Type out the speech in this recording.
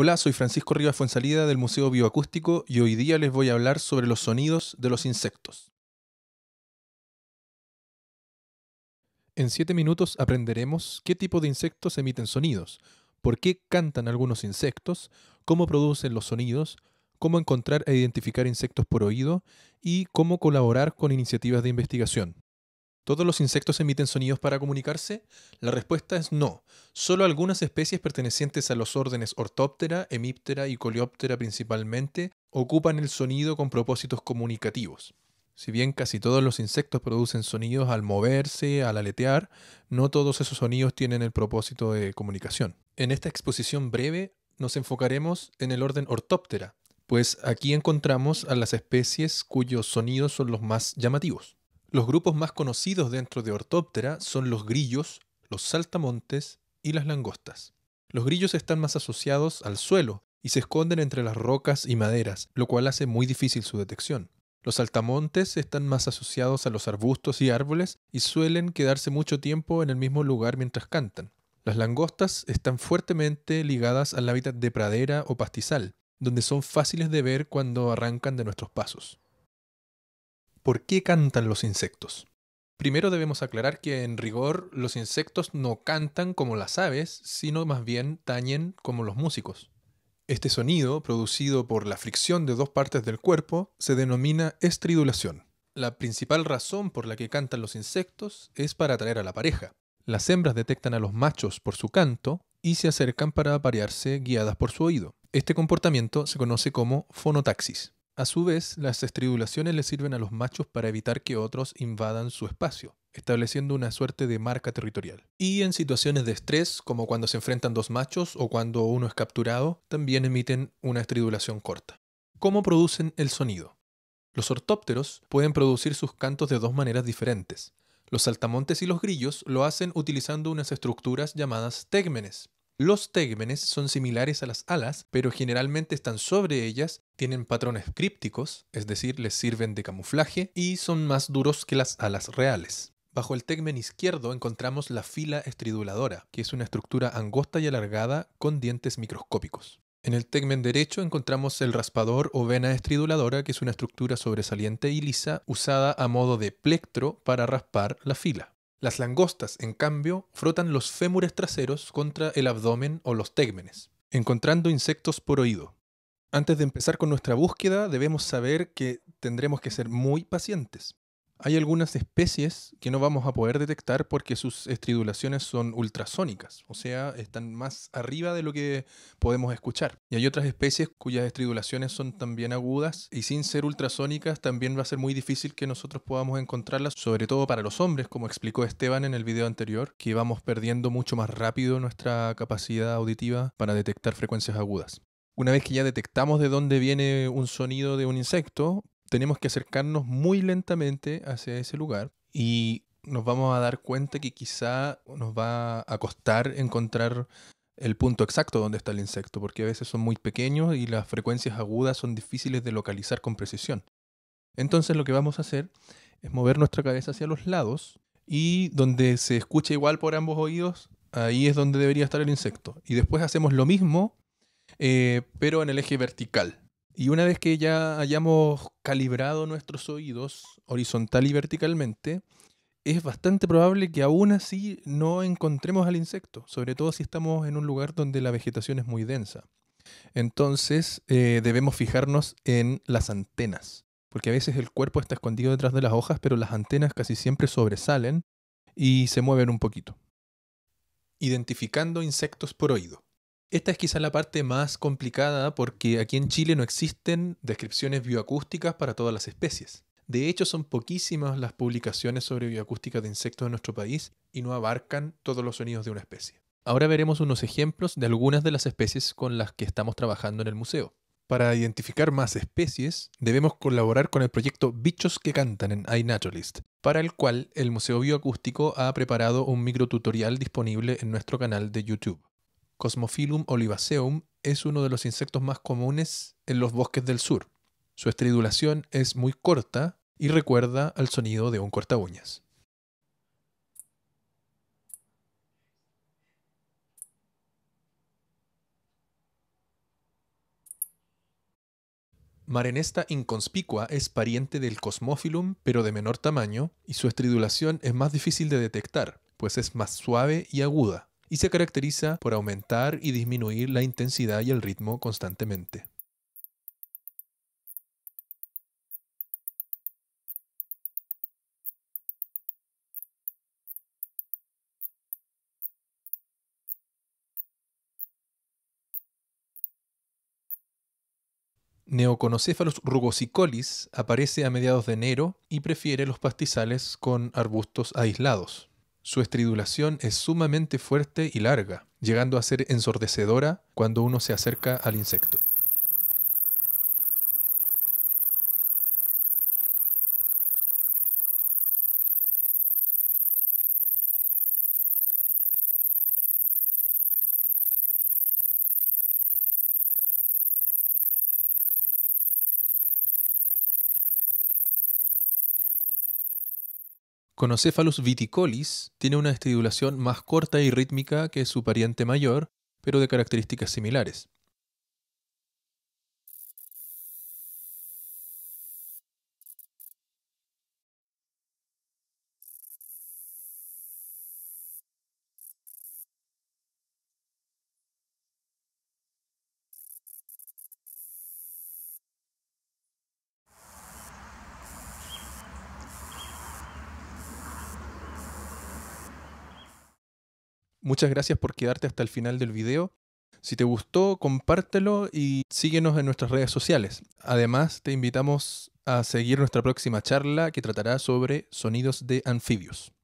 Hola, soy Francisco Rivas Fuensalida del Museo Bioacústico y hoy día les voy a hablar sobre los sonidos de los insectos. En 7 minutos aprenderemos qué tipo de insectos emiten sonidos, por qué cantan algunos insectos, cómo producen los sonidos, cómo encontrar e identificar insectos por oído y cómo colaborar con iniciativas de investigación. ¿Todos los insectos emiten sonidos para comunicarse? La respuesta es no. Solo algunas especies pertenecientes a los órdenes Ortóptera, Hemíptera y Coleóptera principalmente ocupan el sonido con propósitos comunicativos. Si bien casi todos los insectos producen sonidos al moverse, al aletear, no todos esos sonidos tienen el propósito de comunicación. En esta exposición breve nos enfocaremos en el orden Ortóptera, pues aquí encontramos a las especies cuyos sonidos son los más llamativos. Los grupos más conocidos dentro de Ortóptera son los grillos, los saltamontes y las langostas. Los grillos están más asociados al suelo y se esconden entre las rocas y maderas, lo cual hace muy difícil su detección. Los saltamontes están más asociados a los arbustos y árboles y suelen quedarse mucho tiempo en el mismo lugar mientras cantan. Las langostas están fuertemente ligadas al hábitat de pradera o pastizal, donde son fáciles de ver cuando arrancan de nuestros pasos. ¿Por qué cantan los insectos? Primero debemos aclarar que en rigor los insectos no cantan como las aves, sino más bien tañen como los músicos. Este sonido, producido por la fricción de dos partes del cuerpo, se denomina estridulación. La principal razón por la que cantan los insectos es para atraer a la pareja. Las hembras detectan a los machos por su canto y se acercan para aparearse guiadas por su oído. Este comportamiento se conoce como fonotaxis. A su vez, las estridulaciones le sirven a los machos para evitar que otros invadan su espacio, estableciendo una suerte de marca territorial. Y en situaciones de estrés, como cuando se enfrentan dos machos o cuando uno es capturado, también emiten una estridulación corta. ¿Cómo producen el sonido? Los ortópteros pueden producir sus cantos de dos maneras diferentes. Los saltamontes y los grillos lo hacen utilizando unas estructuras llamadas tegmenes, los tegmenes son similares a las alas, pero generalmente están sobre ellas, tienen patrones crípticos, es decir, les sirven de camuflaje y son más duros que las alas reales. Bajo el tegmen izquierdo encontramos la fila estriduladora, que es una estructura angosta y alargada con dientes microscópicos. En el tegmen derecho encontramos el raspador o vena estriduladora, que es una estructura sobresaliente y lisa usada a modo de plectro para raspar la fila. Las langostas, en cambio, frotan los fémures traseros contra el abdomen o los tegmenes, encontrando insectos por oído. Antes de empezar con nuestra búsqueda, debemos saber que tendremos que ser muy pacientes. Hay algunas especies que no vamos a poder detectar porque sus estridulaciones son ultrasónicas, o sea, están más arriba de lo que podemos escuchar. Y hay otras especies cuyas estridulaciones son también agudas y sin ser ultrasónicas también va a ser muy difícil que nosotros podamos encontrarlas, sobre todo para los hombres, como explicó Esteban en el video anterior, que vamos perdiendo mucho más rápido nuestra capacidad auditiva para detectar frecuencias agudas. Una vez que ya detectamos de dónde viene un sonido de un insecto, tenemos que acercarnos muy lentamente hacia ese lugar y nos vamos a dar cuenta que quizá nos va a costar encontrar el punto exacto donde está el insecto, porque a veces son muy pequeños y las frecuencias agudas son difíciles de localizar con precisión. Entonces lo que vamos a hacer es mover nuestra cabeza hacia los lados y donde se escucha igual por ambos oídos, ahí es donde debería estar el insecto. Y después hacemos lo mismo, eh, pero en el eje vertical. Y una vez que ya hayamos calibrado nuestros oídos horizontal y verticalmente, es bastante probable que aún así no encontremos al insecto, sobre todo si estamos en un lugar donde la vegetación es muy densa. Entonces eh, debemos fijarnos en las antenas, porque a veces el cuerpo está escondido detrás de las hojas, pero las antenas casi siempre sobresalen y se mueven un poquito. Identificando insectos por oído. Esta es quizá la parte más complicada porque aquí en Chile no existen descripciones bioacústicas para todas las especies. De hecho, son poquísimas las publicaciones sobre bioacústica de insectos en nuestro país y no abarcan todos los sonidos de una especie. Ahora veremos unos ejemplos de algunas de las especies con las que estamos trabajando en el museo. Para identificar más especies, debemos colaborar con el proyecto Bichos que Cantan en iNaturalist, para el cual el Museo Bioacústico ha preparado un microtutorial disponible en nuestro canal de YouTube. Cosmophilum olivaceum es uno de los insectos más comunes en los bosques del sur. Su estridulación es muy corta y recuerda al sonido de un corta uñas. Marenesta inconspicua es pariente del Cosmophilum pero de menor tamaño, y su estridulación es más difícil de detectar, pues es más suave y aguda y se caracteriza por aumentar y disminuir la intensidad y el ritmo constantemente. Neoconocéfalos rugosicolis aparece a mediados de enero y prefiere los pastizales con arbustos aislados. Su estridulación es sumamente fuerte y larga, llegando a ser ensordecedora cuando uno se acerca al insecto. Conocephalus viticolis tiene una estridulación más corta y rítmica que su pariente mayor, pero de características similares. Muchas gracias por quedarte hasta el final del video. Si te gustó, compártelo y síguenos en nuestras redes sociales. Además, te invitamos a seguir nuestra próxima charla que tratará sobre sonidos de anfibios.